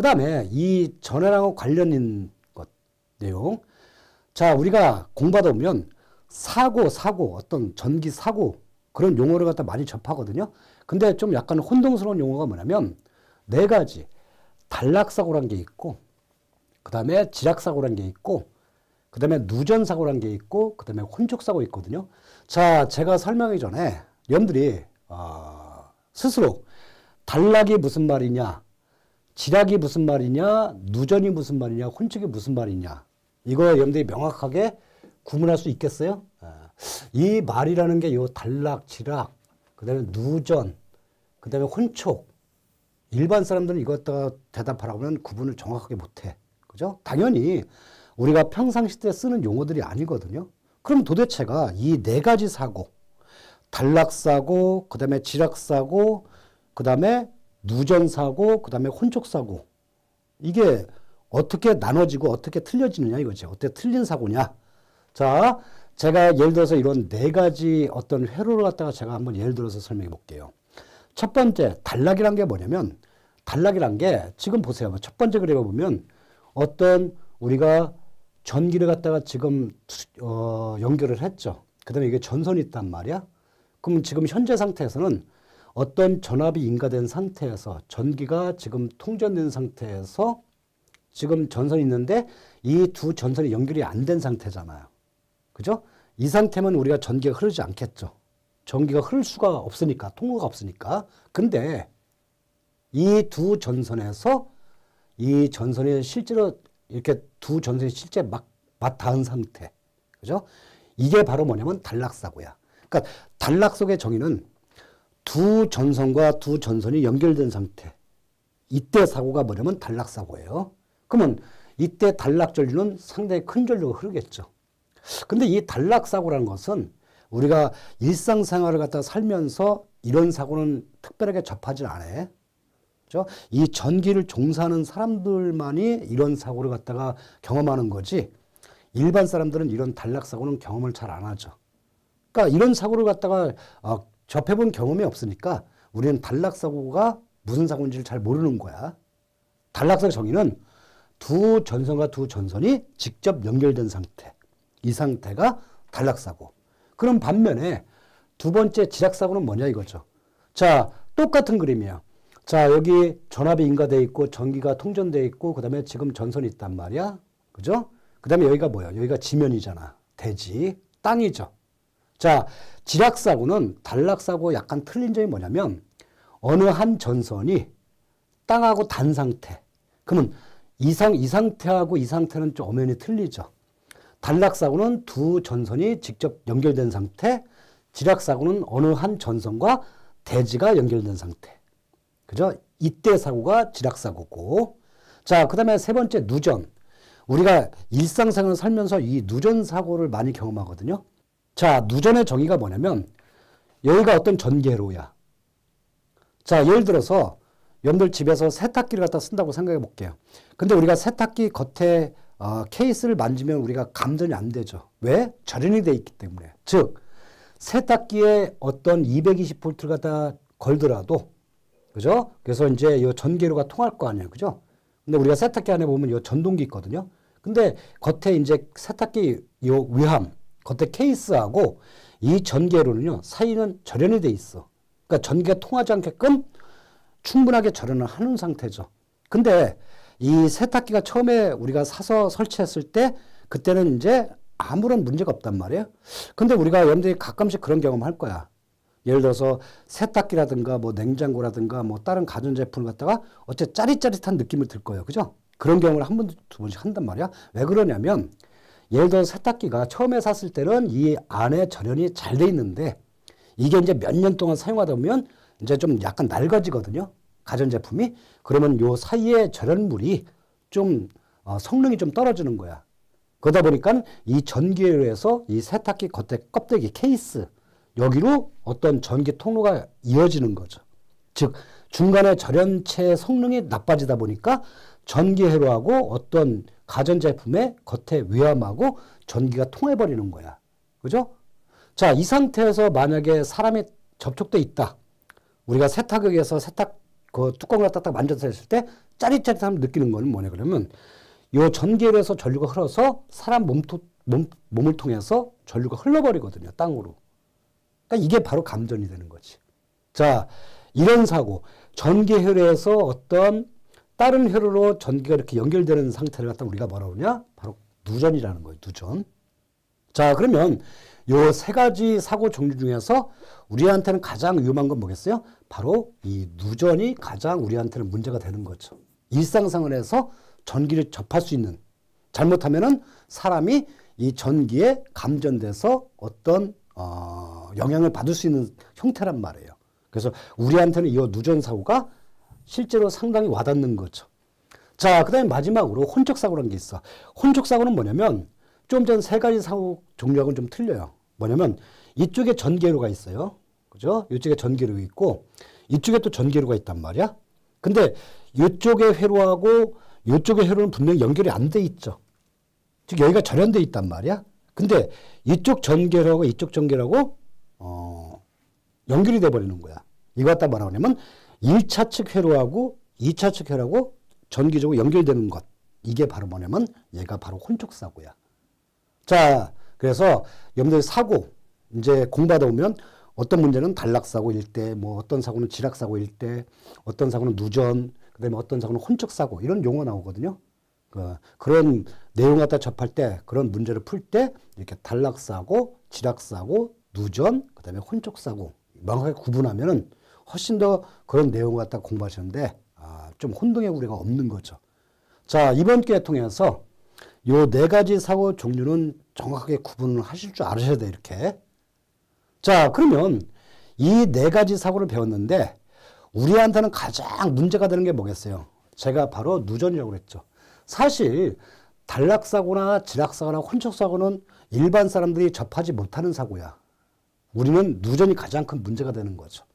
그 다음에 이 전해랑하고 관련된 것, 내용. 자, 우리가 공부하다 보면 사고, 사고, 어떤 전기 사고, 그런 용어를 갖다 많이 접하거든요. 근데 좀 약간 혼동스러운 용어가 뭐냐면 네 가지. 단락사고란 게 있고, 그 다음에 지락사고란 게 있고, 그 다음에 누전사고란 게 있고, 그 다음에 혼족사고 있거든요. 자, 제가 설명하기 전에 여러분들이, 어, 스스로 단락이 무슨 말이냐, 지략이 무슨 말이냐, 누전이 무슨 말이냐, 혼축이 무슨 말이냐. 이거 여러분들이 명확하게 구분할 수 있겠어요? 아, 이 말이라는 게 요 단락, 지락, 그 다음에 누전, 그 다음에 혼촉. 일반 사람들은 이것다 대답하라고 하면 구분을 정확하게 못해. 그죠? 당연히 우리가 평상시 때 쓰는 용어들이 아니거든요. 그럼 도대체가 이 네 가지 사고, 단락사고, 그 다음에 지락사고, 그 다음에 누전사고, 그 다음에 혼촉사고. 이게 어떻게 나눠지고 어떻게 틀려지느냐 이거죠 어떻게 틀린 사고냐. 자, 제가 예를 들어서 이런 네 가지 어떤 회로를 갖다가 제가 한번 예를 들어서 설명해 볼게요. 첫 번째, 단락이란 게 뭐냐면, 단락이란 게 지금 보세요. 첫 번째 그래가 보면 어떤 우리가 전기를 갖다가 지금 어, 연결을 했죠. 그 다음에 이게 전선이 있단 말이야. 그럼 지금 현재 상태에서는 어떤 전압이 인가된 상태에서 전기가 지금 통전된 상태에서 지금 전선이 있는데 이 두 전선이 연결이 안 된 상태잖아요. 그죠? 이 상태면 우리가 전기가 흐르지 않겠죠. 전기가 흐를 수가 없으니까 통로가 없으니까. 근데 이 두 전선에서 이 전선이 실제로 이렇게 두 전선이 실제 막 맞닿은 상태. 그죠? 이게 바로 뭐냐면 단락사고야. 그러니까 단락속의 정의는 두 전선과 두 전선이 연결된 상태. 이때 사고가 뭐냐면 단락사고예요. 그러면 이때 단락전류는 상당히 큰 전류가 흐르겠죠. 근데 이 단락사고라는 것은 우리가 일상생활을 갖다 살면서 이런 사고는 특별하게 접하지 않아요. 그렇죠? 이 전기를 종사하는 사람들만이 이런 사고를 갖다가 경험하는 거지 일반 사람들은 이런 단락사고는 경험을 잘 안 하죠. 그러니까 이런 사고를 갖다가 어, 접해본 경험이 없으니까 우리는 단락사고가 무슨 사고인지를 잘 모르는 거야. 단락사고 정의는 두 전선과 두 전선이 직접 연결된 상태. 이 상태가 단락사고. 그럼 반면에 두 번째 지락사고는 뭐냐 이거죠. 자, 똑같은 그림이야. 자, 여기 전압이 인가돼 있고 전기가 통전돼 있고 그다음에 지금 전선이 있단 말이야. 그죠? 그다음에 여기가 뭐예 여기가 지면이잖아. 대지, 땅이죠. 자, 지락사고는 단락사고 약간 틀린 점이 뭐냐면 어느 한 전선이 땅하고 단 상태. 그러면 이상, 이 상태하고 이 상태는 좀 엄연히 틀리죠. 단락사고는 두 전선이 직접 연결된 상태, 지락사고는 어느 한 전선과 대지가 연결된 상태. 그죠? 이때 사고가 지락사고고. 자, 그 다음에 세 번째 누전. 우리가 일상생활 살면서 이 누전 사고를 많이 경험하거든요. 자, 누전의 정의가 뭐냐면 여기가 어떤 전개로야. 자, 예를 들어서 여러분들 집에서 세탁기를 갖다 쓴다고 생각해 볼게요. 근데 우리가 세탁기 겉에 어, 케이스를 만지면 우리가 감전이 안 되죠. 왜? 절연이 돼 있기 때문에. 즉, 세탁기에 어떤 220V를 갖다 걸더라도, 그죠? 그래서 이제 이 전기로가 통할 거 아니에요. 그죠? 근데 우리가 세탁기 안에 보면 이 전동기 있거든요. 근데 겉에 이제 세탁기 이 위함, 겉에 케이스하고 이 전개로는요 사이는 절연이 돼 있어. 그러니까 전개 통하지 않게끔 충분하게 절연을 하는 상태죠. 근데 이 세탁기가 처음에 우리가 사서 설치했을 때 그때는 이제 아무런 문제가 없단 말이에요. 근데 우리가 여러분들이 가끔씩 그런 경험할 거야. 예를 들어서 세탁기라든가 뭐 냉장고라든가 뭐 다른 가전제품을 갖다가 어째 짜릿짜릿한 느낌을 들 거예요. 그죠? 그런 경험을한 번, 두 번씩 한단 말이야. 왜 그러냐면 예를 들어 세탁기가 처음에 샀을 때는 이 안에 절연이 잘 돼 있는데 이게 이제 몇 년 동안 사용하다 보면 이제 좀 약간 낡아지거든요. 가전제품이. 그러면 요 사이에 절연물이 좀 어, 성능이 좀 떨어지는 거야. 그러다 보니까 이 전기에 해서이 세탁기 겉에 껍데기 케이스 여기로 어떤 전기 통로가 이어지는 거죠. 즉 중간에 절연체의 성능이 나빠지다 보니까 전기회로 하고 어떤 가전제품의 겉에 위험하고 전기가 통해버리는 거야. 그죠? 자, 이 상태에서 만약에 사람이 접촉돼 있다. 우리가 세탁기에서 세탁 그 뚜껑을 딱딱 만져서 했을 때 짜릿짜릿함 을 느끼는 거는 뭐냐 그러면 요전기회로해서 전류가 흘러서 사람 몸토, 몸, 몸을 통해서 전류가 흘러버리거든요. 땅으로. 그러니까 이게 바로 감전이 되는 거지. 자, 이런 사고. 전기회로에서 어떤 다른 회로로 전기가 이렇게 연결되는 상태를 갖다 우리가 뭐라 고 그러냐? 바로 누전이라는 거예요. 누전. 자, 그러면 요 세 가지 사고 종류 중에서 우리한테는 가장 위험한 건 뭐겠어요? 바로 이 누전이 가장 우리한테는 문제가 되는 거죠. 일상생활에서 전기를 접할 수 있는 잘못하면은 사람이 이 전기에 감전돼서 어떤 어, 영향을 받을 수 있는 형태란 말이에요. 그래서 우리한테는 이 누전 사고가 실제로 상당히 와닿는 거죠. 자, 그 다음에 마지막으로 혼적사고라는 게 있어. 혼적사고는 뭐냐면, 좀 전 세 가지 사고 종류하고는 좀 틀려요. 뭐냐면, 이쪽에 전개로가 있어요. 그죠? 이쪽에 전개로가 있고, 이쪽에 또 전개로가 있단 말이야. 근데 이쪽에 회로하고 이쪽에 회로는 분명히 연결이 안 돼 있죠. 즉, 여기가 절연돼 있단 말이야. 근데 이쪽 전개로하고 이쪽 전개로하고 어, 연결이 돼버리는 거야. 이거 갖다 말하냐면 1차측 회로하고 2차측 회로하고 전기적으로 연결되는 것. 이게 바로 뭐냐면 얘가 바로 혼촉사고야. 자, 그래서 여러분들 사고 이제 공부하다 보면 어떤 문제는 단락사고일 때, 뭐 어떤 사고는 지락사고일 때, 어떤 사고는 누전, 그다음에 어떤 사고는 혼촉사고 이런 용어 나오거든요. 그, 그런 내용 갖다 접할 때 그런 문제를 풀 때 이렇게 단락사고, 지락사고, 누전, 그다음에 혼촉사고 명확하게 구분하면은 훨씬 더 그런 내용 을 갖다 공부하셨는데 아, 좀 혼동의 우려가 없는 거죠. 자 이번 기회 통해서 요 네 가지 사고 종류는 정확하게 구분을 하실 줄 알으셔야 돼 이렇게. 자 그러면 이 네 가지 사고를 배웠는데 우리한테는 가장 문제가 되는 게 뭐겠어요? 제가 바로 누전이라고 했죠. 사실 단락사고나 지락사고나 혼촉사고는 일반 사람들이 접하지 못하는 사고야. 우리는 누전이 가장 큰 문제가 되는 거죠.